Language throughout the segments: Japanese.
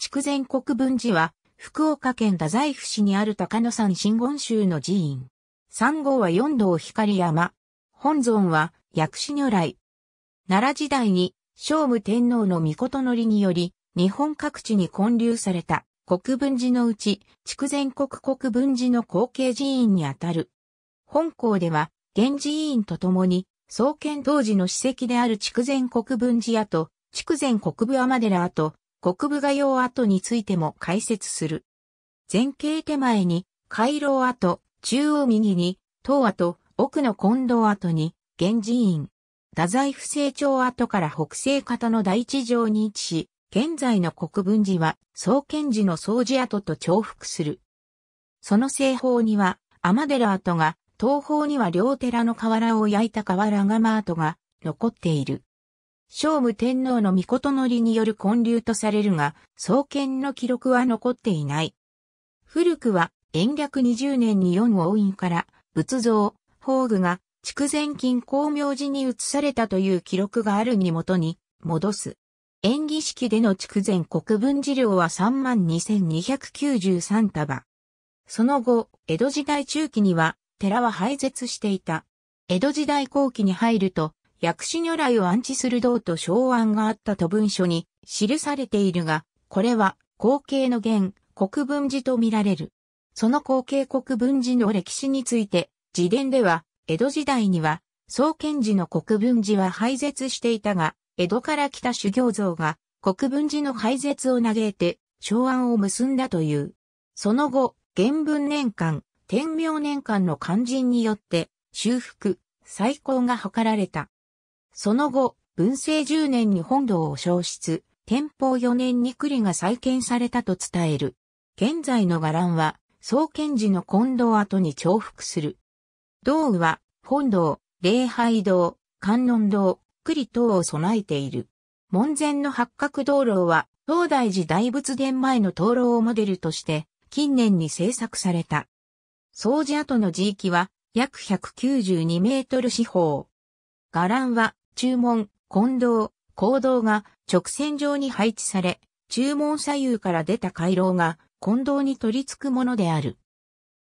筑前国分寺は、福岡県太宰府市にある高野山真言宗の寺院。三号は四道光山。本尊は薬師如来。奈良時代に聖武天皇の御事のりにより、日本各地に建立された国分寺のうち、筑前国国分寺の後継寺院にあたる。本校では、源寺院とともに、創建当時の史跡である筑前国分寺屋と、筑前国部天寺と、国部画用跡についても解説する。前景手前に、回廊跡、中央右に、東跡、奥の近藤跡に、源寺院。太宰府成長跡から北西方の第一条に位置し、現在の国分寺は、創建寺の掃除跡と重複する。その西方には、天寺跡が、東方には両寺の瓦を焼いた瓦窯跡が残っている。聖武天皇の御事のりによる建立とされるが、創建の記録は残っていない。古くは、延暦20年に四王院から、仏像、宝具が、筑前近光明寺に移されたという記録があるにもとに、戻す。演儀式での筑前国分寺領は32,293束。その後、江戸時代中期には、寺は廃絶していた。江戸時代後期に入ると、薬師如来を安置する道と昭安があったと文書に記されているが、これは後継の源、国分寺と見られる。その後継国分寺の歴史について、自伝では、江戸時代には、創建寺の国分寺は廃絶していたが、江戸から来た修行像が、国分寺の廃絶を嘆いて、昭安を結んだという。その後、元文年間、天明年間の肝心によって、修復、再興が図られた。その後、文政10年に本堂を消失、天保4年に栗が再建されたと伝える。現在の伽藍は、創建時の近藤跡に重複する。道具は、本堂、礼拝堂、観音堂、栗等を備えている。門前の八角道路は、東大寺大仏殿前の灯籠をモデルとして、近年に制作された。掃除跡の地域は、約192メートル四方。伽藍は、中門、混同、行動が直線上に配置され、中門左右から出た回廊が混同に取り付くものである。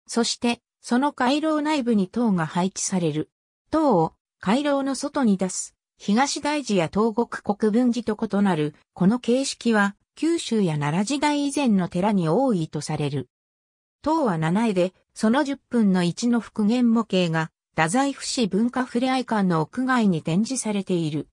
そして、その回廊内部に塔が配置される。塔を回廊の外に出す、東大寺や東国国分寺と異なる、この形式は、九州や奈良時代以前の寺に多いとされる。塔は七重で、その10分の1の復元模型が太宰府市文化ふれあい館の屋外に展示されている。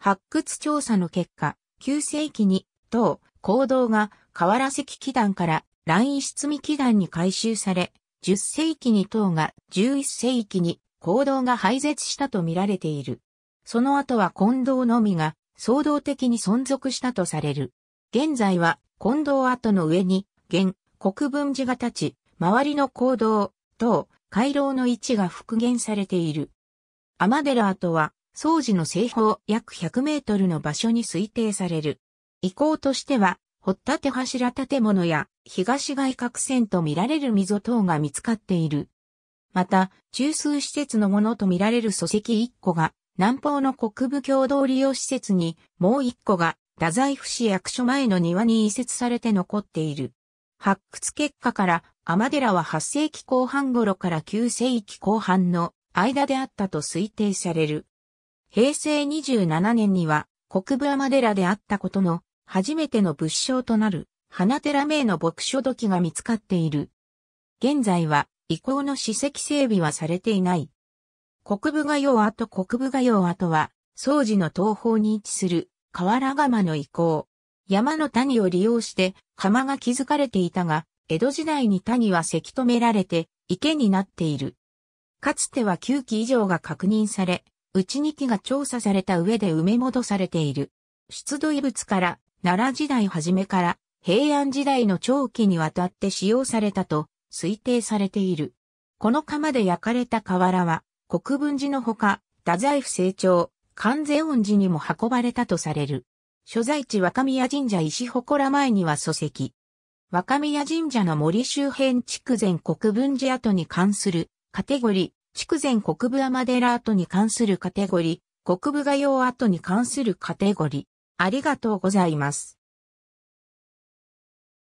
発掘調査の結果、9世紀に、当、行動が河原石器団から乱一積器団に改修され、10世紀に等が11世紀に行動が廃絶したと見られている。その後は近藤のみが総動的に存続したとされる。現在は近藤跡の上に現国分寺が立ち、周りの行動、等、回廊の位置が復元されている。アマデラ跡は、掃除の西方約100メートルの場所に推定される。遺構としては、掘立柱建物や東外角線と見られる溝等が見つかっている。また、中枢施設のものと見られる礎石1個が、南方の国部共同利用施設に、もう1個が、太宰府市役所前の庭に移設されて残っている。発掘結果から天寺は8世紀後半頃から9世紀後半の間であったと推定される。平成27年には国部天寺であったことの初めての仏章となる花寺名の牧書土器が見つかっている。現在は遺構の史跡整備はされていない。国部画用跡国部画用跡は、宗寺の東方に位置する河原釜の遺構。山の谷を利用して釜が築かれていたが、江戸時代に谷はせき止められて池になっている。かつては9基以上が確認され、うち2基が調査された上で埋め戻されている。出土遺物から奈良時代初めから平安時代の長期にわたって使用されたと推定されている。この窯で焼かれた瓦は国分寺のほか、太宰府成長、関税音寺にも運ばれたとされる。所在地若宮神社石祠前には礎石。若宮神社の森周辺筑前国分寺跡に関するカテゴリー、筑前国部天寺跡に関するカテゴリー、国部画用跡に関するカテゴリー。ありがとうございます。